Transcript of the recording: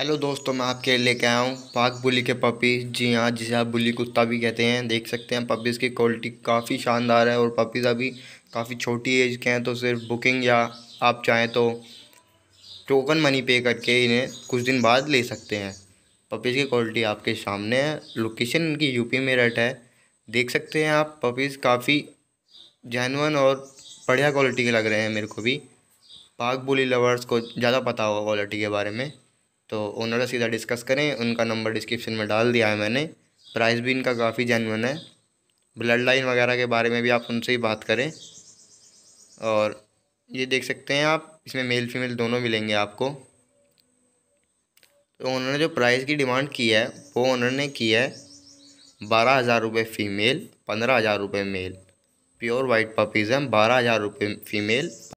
hello दोस्तों मैं आपके लेके आया हूँ पाक बुली के पपी जी हाँ जिसे आप बुली कुत्ता भी कहते हैं देख सकते हैं पपीज़ की क्वालिटी काफ़ी शानदार है और पपीज़ अभी काफ़ी छोटी एज के हैं तो सिर्फ बुकिंग या आप चाहें तो टोकन मनी पे करके इन्हें कुछ दिन बाद ले सकते हैं पपीज़ की क्वालिटी आपके सामने है लोकेशन इनकी यूपी मेरठ है देख सकते हैं आप पपीज़ काफ़ी जैनवन और बढ़िया क्वालिटी के लग रहे हैं मेरे को भी पाक बुली लवर्स को ज़्यादा पता होगा क्वालिटी के बारे में तो ओनर से सीधा डिस्कस करें उनका नंबर डिस्क्रिप्शन में डाल दिया है मैंने प्राइस भी इनका काफ़ी जेनवन है ब्लड लाइन वगैरह के बारे में भी आप उनसे ही बात करें और ये देख सकते हैं आप इसमें मेल फीमेल दोनों मिलेंगे आपको तो उन्होंने जो प्राइस की डिमांड की है वो उन्होंने की है बारह हज़ार रुपये फ़ीमेल पंद्रह हज़ार रुपये मेल प्योर वाइट पपीज़ हैं बारह हज़ार रुपये फ़ीमेल